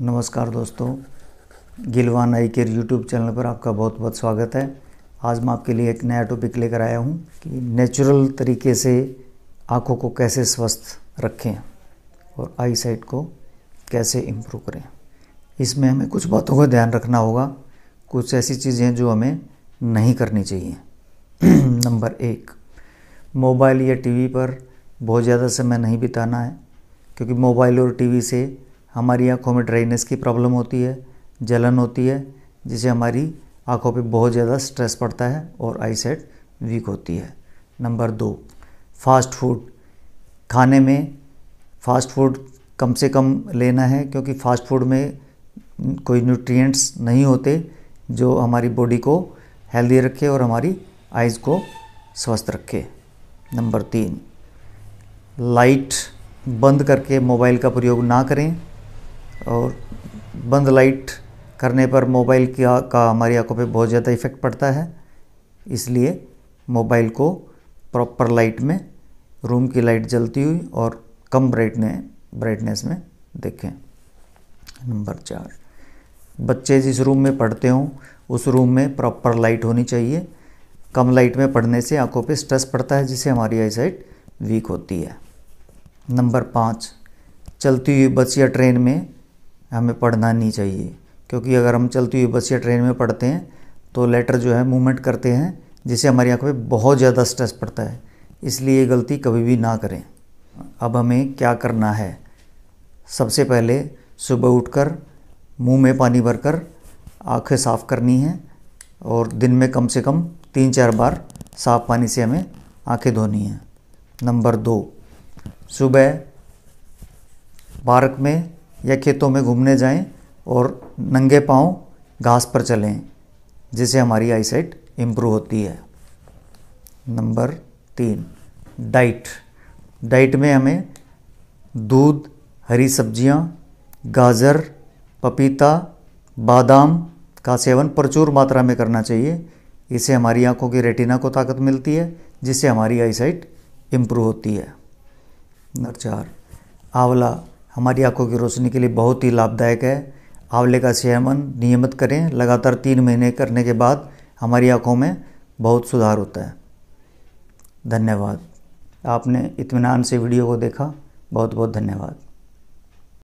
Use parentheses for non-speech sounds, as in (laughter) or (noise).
नमस्कार दोस्तों गिलवान आई केयर यूट्यूब चैनल पर आपका बहुत बहुत स्वागत है आज मैं आपके लिए एक नया टॉपिक लेकर आया हूँ कि नेचुरल तरीके से आँखों को कैसे स्वस्थ रखें और आई साइट को कैसे इम्प्रूव करें इसमें हमें कुछ बातों का ध्यान रखना होगा कुछ ऐसी चीज़ें जो हमें नहीं करनी चाहिए (clears throat) नंबर एक मोबाइल या टीवी पर बहुत ज़्यादा समय नहीं बिताना है क्योंकि मोबाइल और टीवी से हमारी आँखों में ड्राइनेस की प्रॉब्लम होती है जलन होती है जिसे हमारी आँखों पे बहुत ज़्यादा स्ट्रेस पड़ता है और आई सेट वीक होती है नंबर दो फास्ट फूड खाने में फास्ट फूड कम से कम लेना है क्योंकि फास्ट फूड में कोई न्यूट्रिएंट्स नहीं होते जो हमारी बॉडी को हेल्दी रखे और हमारी आइज़ को स्वस्थ रखे नंबर तीन लाइट बंद करके मोबाइल का प्रयोग ना करें और बंद लाइट करने पर मोबाइल की का हमारी आंखों पे बहुत ज़्यादा इफ़ेक्ट पड़ता है इसलिए मोबाइल को प्रॉपर लाइट में रूम की लाइट जलती हुई और कम ब्राइटने ब्राइटनेस में देखें नंबर चार बच्चे जिस रूम में पढ़ते हों उस रूम में प्रॉपर लाइट होनी चाहिए कम लाइट में पढ़ने से आंखों पे स्ट्रेस पड़ता है जिससे हमारी आई साइट वीक होती है नंबर पाँच चलती हुई बस या ट्रेन में हमें पढ़ना नहीं चाहिए क्योंकि अगर हम चलती हुई बस या ट्रेन में पढ़ते हैं तो लेटर जो है मूवमेंट करते हैं जिससे हमारी आँखों पर बहुत ज़्यादा स्ट्रेस पड़ता है इसलिए ये गलती कभी भी ना करें अब हमें क्या करना है सबसे पहले सुबह उठकर मुंह में पानी भरकर आंखें साफ़ करनी हैं और दिन में कम से कम तीन चार बार साफ पानी से हमें आंखें धोनी हैं नंबर दो सुबह पार्क में या खेतों में घूमने जाएं और नंगे पाँव घास पर चलें जिससे हमारी आईसाइट इम्प्रूव होती है नंबर तीन डाइट डाइट में हमें दूध हरी सब्जियां, गाजर पपीता बादाम का सेवन प्रचुर मात्रा में करना चाहिए इससे हमारी आंखों की रेटिना को ताकत मिलती है जिससे हमारी आईसाइट इम्प्रूव होती है नंबर चार आंवला हमारी आंखों की रोशनी के लिए बहुत ही लाभदायक है आंवले का सेवन नियमित करें लगातार तीन महीने करने के बाद हमारी आंखों में बहुत सुधार होता है धन्यवाद आपने इतमान से वीडियो को देखा बहुत बहुत धन्यवाद